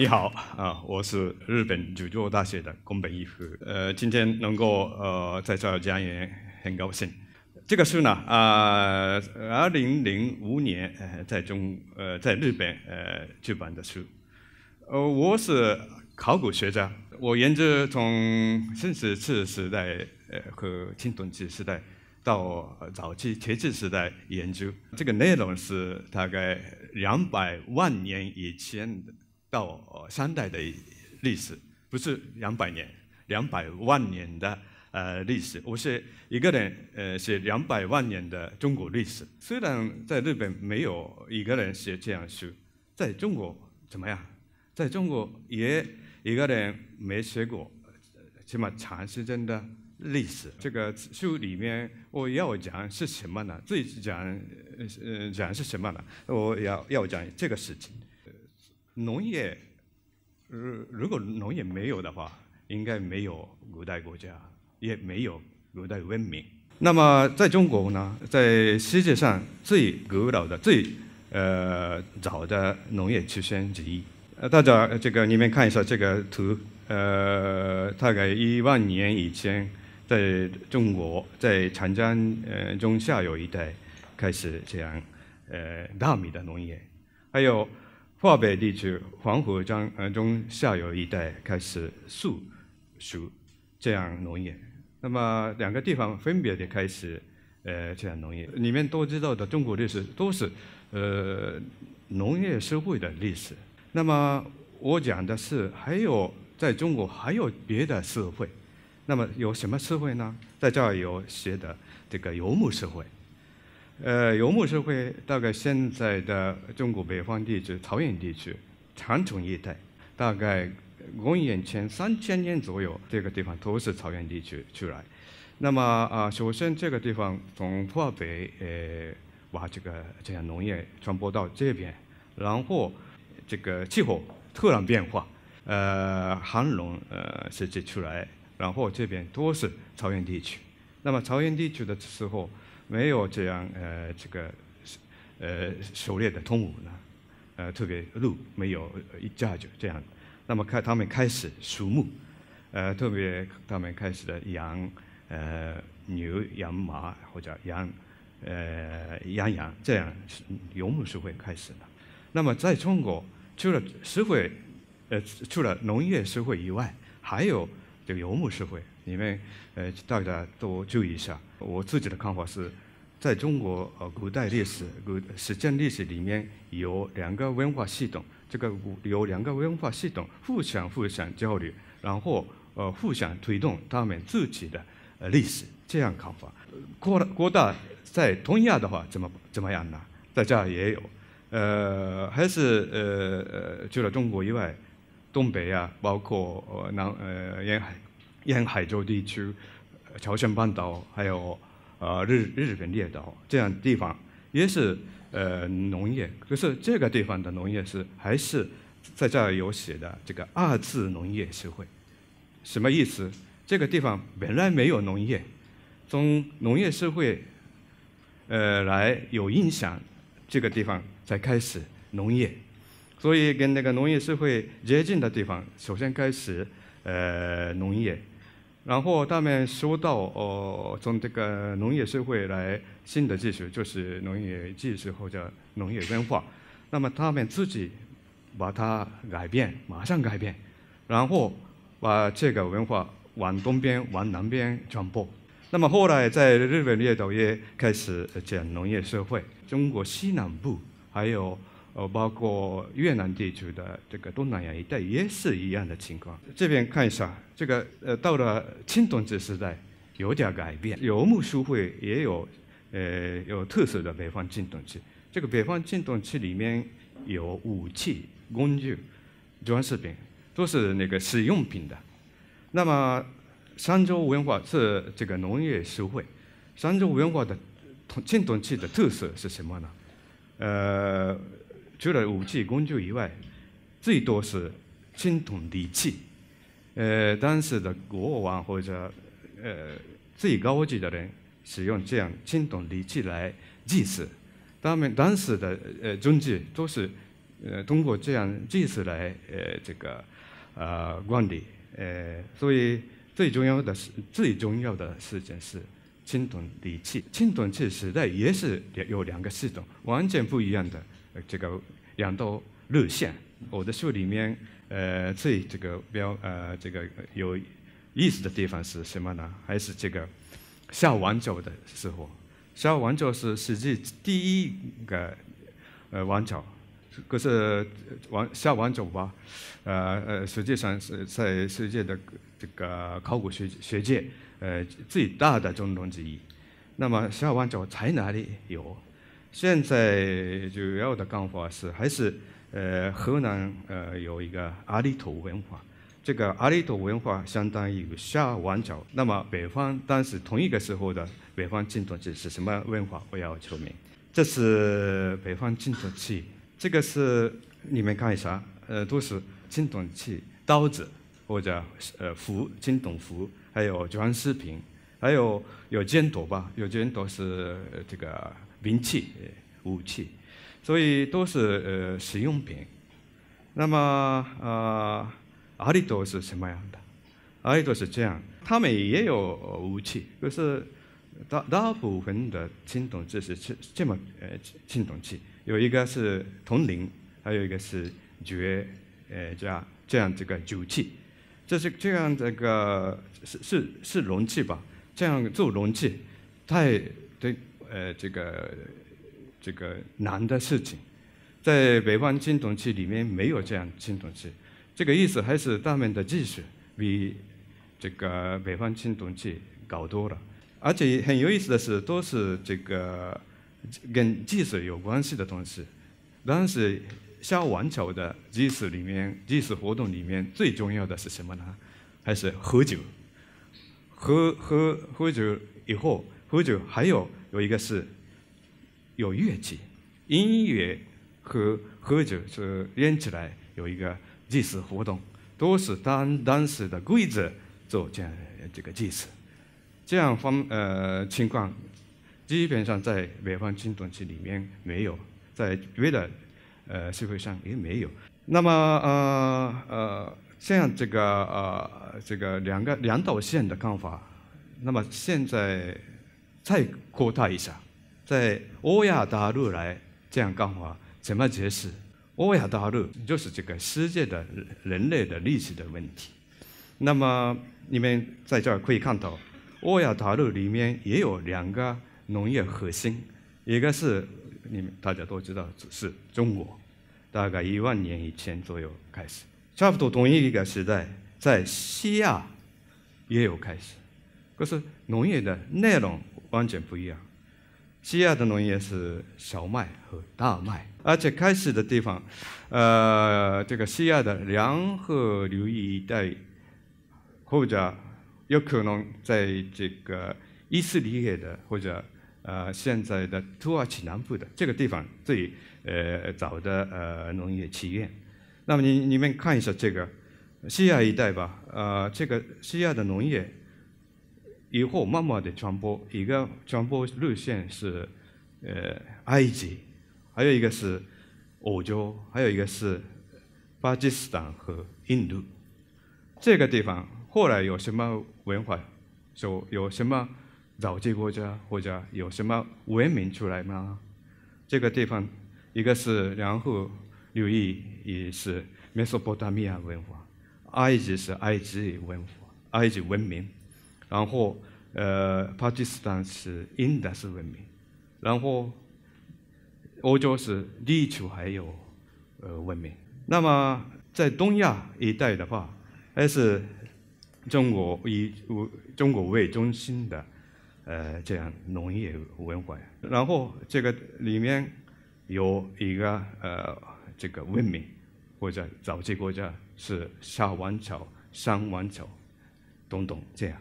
你好，啊，我是日本九州大学的宫本一夫。呃，今天能够呃在这讲演，很高兴。这个书呢，啊，二零零五年呃在中呃在日本呃出版的书。呃，我是考古学家，我研究从新石器时代呃和青铜器时代到早期铁器时代研究。这个内容是大概两百万年以前的。到三代的历史，不是两百年、两百万年的呃历史，我是一个人呃写两百万年的中国历史。虽然在日本没有一个人写这样书，在中国怎么样？在中国也一个人没写过起码长时间的历史。这个书里面我要讲是什么呢？最讲呃讲是什么呢？我要要讲这个事情。农业，如如果农业没有的话，应该没有古代国家，也没有古代文明。那么在中国呢，在世界上最古老的、最呃早的农业出现之一。呃，大家这个你们看一下这个图，呃，大概一万年以前，在中国在长江呃中下游一带开始这样呃大米的农业，还有。华北地区黄河江呃中下游一带开始粟、黍这样农业，那么两个地方分别的开始呃这样农业。你们都知道的中国历史都是呃农业社会的历史，那么我讲的是还有在中国还有别的社会，那么有什么社会呢？在这有写的这个游牧社会。呃，游牧社会大概现在的中国北方地区、草原地区、长城一带，大概公元前三千年左右，这个地方都是草原地区出来。那么啊，首先这个地方从华北呃，把这个这样农业传播到这边，然后这个气候突然变化，呃，寒冷呃实际出来，然后这边都是草原地区。那么草原地区的时候。没有这样呃，这个呃狩猎的动物呢，呃，特别鹿没有一家就这样。那么看他们开始畜牧，呃，特别他们开始的养呃牛羊马或者养呃羊羊，这样游牧社会开始了。那么在中国，除了社会呃除了农业社会以外，还有这个游牧社会。你们呃，大家多注意一下。我自己的看法是，在中国呃古代历史、古时间历史里面，有两个文化系统，这个有两个文化系统互相互相交流，然后呃互相推动他们自己的呃历史。这样看法，国国大在东亚的话怎么怎么样呢？大家也有，呃，还是呃呃，除了中国以外，东北啊，包括呃南呃沿海。沿海州地区、朝鲜半岛，还有呃日日本列岛这样地方，也是呃农业，可是这个地方的农业是还是在这儿有写的这个二次农业社会，什么意思？这个地方本来没有农业，从农业社会，呃来有影响，这个地方才开始农业，所以跟那个农业社会接近的地方，首先开始呃农业。然后他们说到，哦，从这个农业社会来新的技术，就是农业技术或者农业文化。那么他们自己把它改变，马上改变，然后把这个文化往东边、往南边传播。那么后来在日本列岛也开始讲农业社会，中国西南部还有。呃，包括越南地区的这个东南亚一带也是一样的情况。这边看一下，这个呃，到了青铜器时代有点改变，游牧书会也有呃有特色的北方青铜器。这个北方青铜器里面有武器、工具、装饰品，都是那个使用品的。那么商周文化是这个农业社会，商周文化的铜青铜器的特色是什么呢？呃。除了武器工具以外，最多是青铜礼器。呃，当时的国王或者呃最高级的人使用这样青铜礼器来祭祀。他们当时的呃宗旨都是呃通过这样祭祀来呃这个呃管理。呃，所以最重要的是最重要的事情是青铜礼器。青铜器时代也是有两个系统，完全不一样的。这个两道路线，我的书里面，呃，最这个标呃，这个有意思的地方是什么呢？还是这个下王朝的时候，下王朝是世界第一个呃王朝，可是王下王朝吧，呃呃，实际上是在世界的这个考古学学界呃最大的中东之一。那么下王朝在哪里有？现在主要的干法是，还是呃河南呃有一个阿里土文化，这个阿里土文化相当于夏王朝。那么北方当时同一个时候的北方青铜器是什么文化？我要求明，这是北方青铜器。这个是你们看一下，呃，都是青铜器，刀子或者呃斧，青铜斧，还有装饰品，还有有尖头吧？有尖头是这个。兵器、武器，所以都是呃，使用品。那么，呃，阿里多是什么样的？阿里多是这样，他们也有武器，可是大大部分的青铜器是这么呃，青铜器有一个是铜铃，还有一个是爵呃，这样这样这个酒器，这是这样这个是是是容器吧？这样做容器，它对。呃，这个这个难的事情，在北方青铜器里面没有这样青铜器，这个意思还是他们的技术比这个北方青铜器高多了。而且很有意思的是，都是这个跟技术有关系的东西。但是夏王朝的祭祀里面，祭祀活动里面最重要的是什么呢？还是喝酒，喝喝喝酒以后，喝酒还有。有一个是有乐器，音乐和喝酒是连起来有一个祭祀活动，都是当当时的规则做这样这个祭祀，这样方呃情况基本上在北方青铜器里面没有，在别的呃社会上也没有。那么呃呃像这个呃这个两个两道线的看法，那么现在。再扩大一下，在欧亚大陆来这样干话，怎么解释？欧亚大陆就是这个世界的人类的历史的问题。那么你们在这可以看到，欧亚大陆里面也有两个农业核心，一个是你们大家都知道，是中国，大概一万年以前左右开始，差不多同一个时代，在西亚也有开始，可是农业的内容。完全不一样，西亚的农业是小麦和大麦，而且开始的地方，呃，这个西亚的两河流域一带，或者有可能在这个伊斯里耶的，或者呃现在的土耳其南部的这个地方，最呃早的呃农业起源。那么你你们看一下这个西亚一带吧，呃，这个西亚的农业。以后慢慢的传播，一个传播路线是，呃，埃及，还有一个是欧洲，还有一个是巴基斯坦和印度。这个地方后来有什么文化？就有什么早期国家或者有什么文明出来吗？这个地方一个是然后有意也是美索不达米亚文化，埃及是埃及文化，埃及文明。然后，呃，巴基斯坦是印度式文明；然后，欧洲是地球还有，呃，文明。那么在东亚一带的话，还是中国以中国为中心的，呃，这样农业文化。然后这个里面有一个呃，这个文明或者早期国家是夏王朝、商王朝，等等，这样。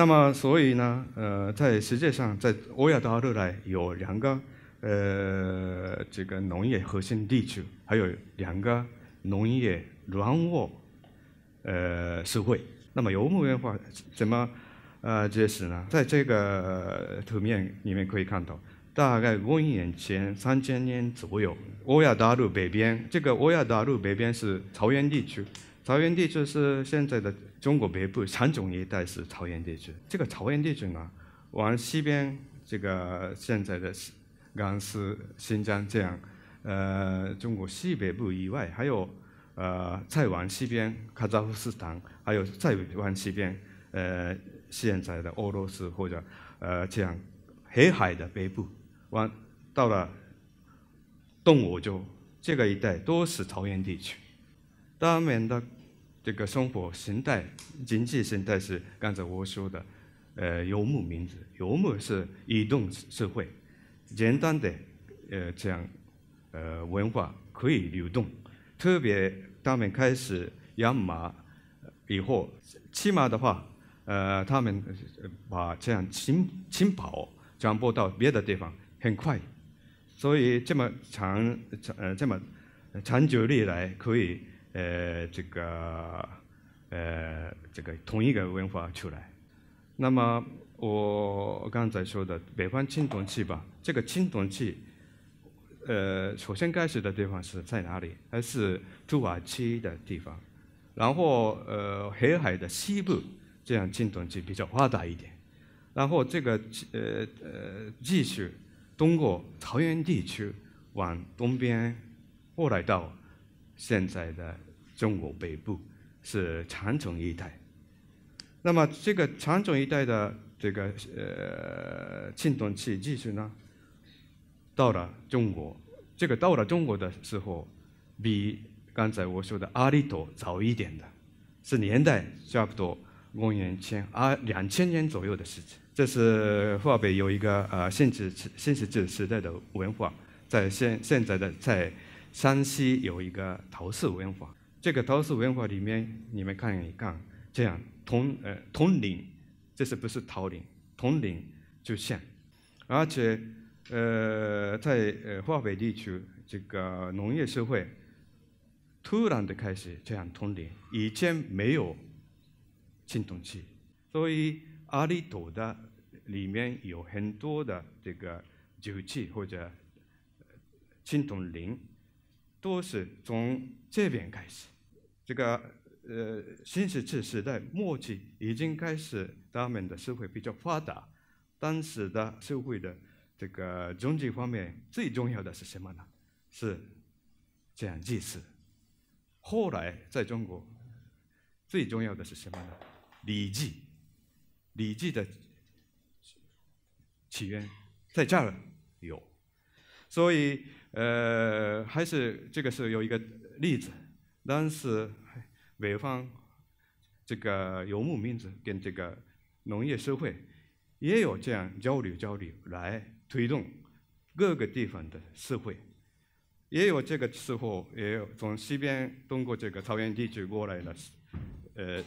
那么，所以呢，呃，在世界上，在欧亚大陆来有两个，呃，这个农业核心地区，还有两个农业软卧，呃，社会。那么，游牧文化怎么，呃解释呢？在这个图片里面可以看到，大概公元前3000年左右，欧亚大陆北边，这个欧亚大陆北边是草原地区。草原地区是现在的中国北部、长种一带是草原地区。这个草原地区呢，往西边这个现在的甘肃、新疆这样，呃，中国西北部以外，还有呃再往西边，卡扎夫斯坦，还有再往西边，呃现在的俄罗斯或者呃这样黑海的北部，往到了东欧洲这个一带都是草原地区。他们的这个生活形态、经济形态是刚才我说的，呃，游牧民族，游牧是移动社会，简单的，呃，这样，呃，文化可以流动。特别他们开始养马以后，骑马的话，呃，他们把这样轻轻跑传播到别的地方很快，所以这么长呃这么长久以来可以。呃，这个，呃，这个同一个文化出来。那么我刚才说的北方青铜器吧，这个青铜器，呃，首先开始的地方是在哪里？还是土耳其的地方？然后，呃，黑海的西部这样青铜器比较发达一点。然后这个，呃呃，继续通过草原地区往东边过来到。现在的中国北部是长城一带，那么这个长城一带的这个呃青铜器技术呢，到了中国，这个到了中国的时候，比刚才我说的阿里多早一点的，是年代差不多公元前二两千年左右的事情。这是华北有一个呃新石新石器时代的文化，在现现在的在。山西有一个陶寺文化，这个陶寺文化里面，你们看一看，这样铜呃铜铃，这是不是陶铃？铜铃就像，而且呃在呃华北地区，这个农业社会，突然的开始这样铜铃，以前没有青铜器，所以阿里土的里面有很多的这个酒器或者青铜铃。都是从这边开始。这个呃，新石器时代末期已经开始，他们的社会比较发达。当时的社会的这个经济方面最重要的是什么呢？是《蒋介石。后来在中国最重要的是什么呢？《礼记》。《礼记》的起源在这儿有，所以。呃，还是这个是有一个例子，当时北方这个游牧民族跟这个农业社会也有这样交流交流，来推动各个地方的社会。也有这个时候，也有从西边通过这个草原地区过来的，呃，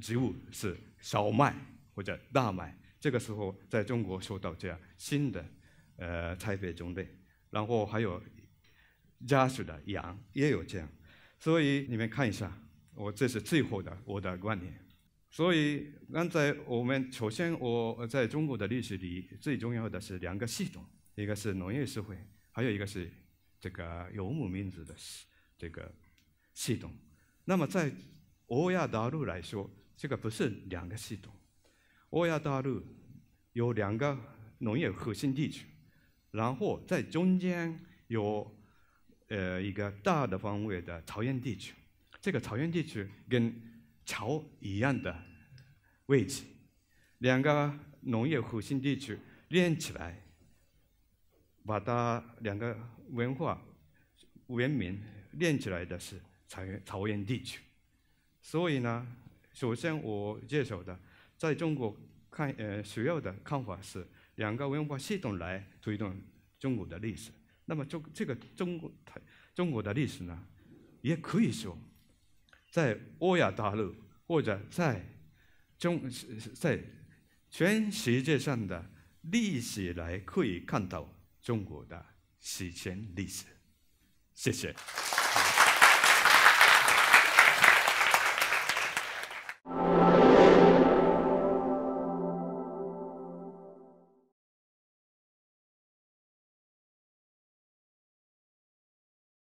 植物是小麦或者大麦。这个时候，在中国受到这样新的呃栽培种类。然后还有家属的羊也有这样，所以你们看一下，我这是最后的我的观点。所以刚才我们首先，我在中国的历史里最重要的是两个系统，一个是农业社会，还有一个是这个游牧民族的这个系统。那么在欧亚大陆来说，这个不是两个系统，欧亚大陆有两个农业核心地区。然后在中间有呃一个大的方位的草原地区，这个草原地区跟桥一样的位置，两个农业核心地区连起来，把它两个文化文明连起来的是草原草原地区，所以呢，首先我介绍的在中国看呃主要的看法是。两个文化系统来推动中国的历史。那么中这个中国，中国的历史呢，也可以说，在欧亚大陆或者在中在全世界上的历史来可以看到中国的史前历史。谢谢。